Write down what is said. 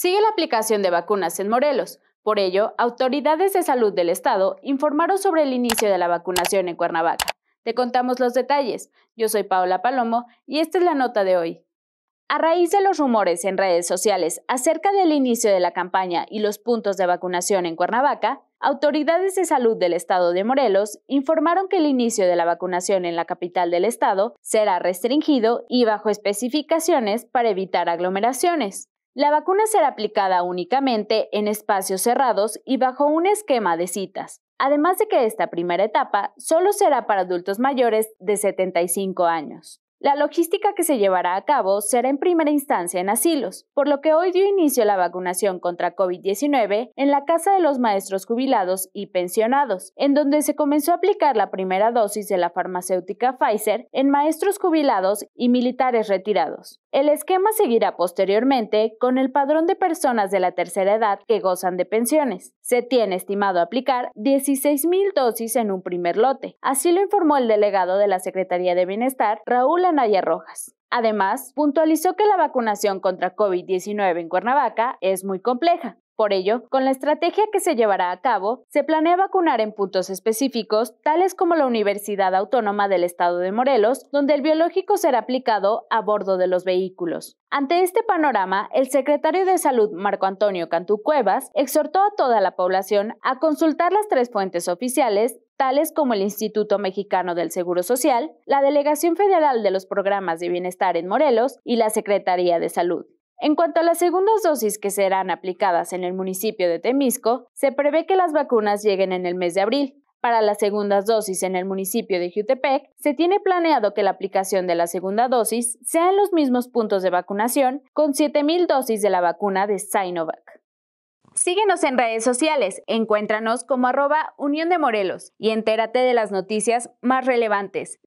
Sigue la aplicación de vacunas en Morelos. Por ello, autoridades de salud del estado informaron sobre el inicio de la vacunación en Cuernavaca. Te contamos los detalles. Yo soy Paola Palomo y esta es la nota de hoy. A raíz de los rumores en redes sociales acerca del inicio de la campaña y los puntos de vacunación en Cuernavaca, autoridades de salud del estado de Morelos informaron que el inicio de la vacunación en la capital del estado será restringido y bajo especificaciones para evitar aglomeraciones. La vacuna será aplicada únicamente en espacios cerrados y bajo un esquema de citas, además de que esta primera etapa solo será para adultos mayores de 75 años. La logística que se llevará a cabo será en primera instancia en asilos, por lo que hoy dio inicio la vacunación contra COVID-19 en la Casa de los Maestros Jubilados y Pensionados, en donde se comenzó a aplicar la primera dosis de la farmacéutica Pfizer en maestros jubilados y militares retirados. El esquema seguirá posteriormente con el padrón de personas de la tercera edad que gozan de pensiones. Se tiene estimado aplicar 16.000 dosis en un primer lote, así lo informó el delegado de la Secretaría de Bienestar, Raúl Naya Rojas. Además, puntualizó que la vacunación contra COVID-19 en Cuernavaca es muy compleja, por ello, con la estrategia que se llevará a cabo, se planea vacunar en puntos específicos, tales como la Universidad Autónoma del Estado de Morelos, donde el biológico será aplicado a bordo de los vehículos. Ante este panorama, el secretario de Salud Marco Antonio Cantú Cuevas exhortó a toda la población a consultar las tres fuentes oficiales tales como el Instituto Mexicano del Seguro Social, la Delegación Federal de los Programas de Bienestar en Morelos y la Secretaría de Salud. En cuanto a las segundas dosis que serán aplicadas en el municipio de Temisco, se prevé que las vacunas lleguen en el mes de abril. Para las segundas dosis en el municipio de Jutepec, se tiene planeado que la aplicación de la segunda dosis sea en los mismos puntos de vacunación, con 7.000 dosis de la vacuna de Sinovac. Síguenos en redes sociales, encuéntranos como arroba Unión de Morelos y entérate de las noticias más relevantes.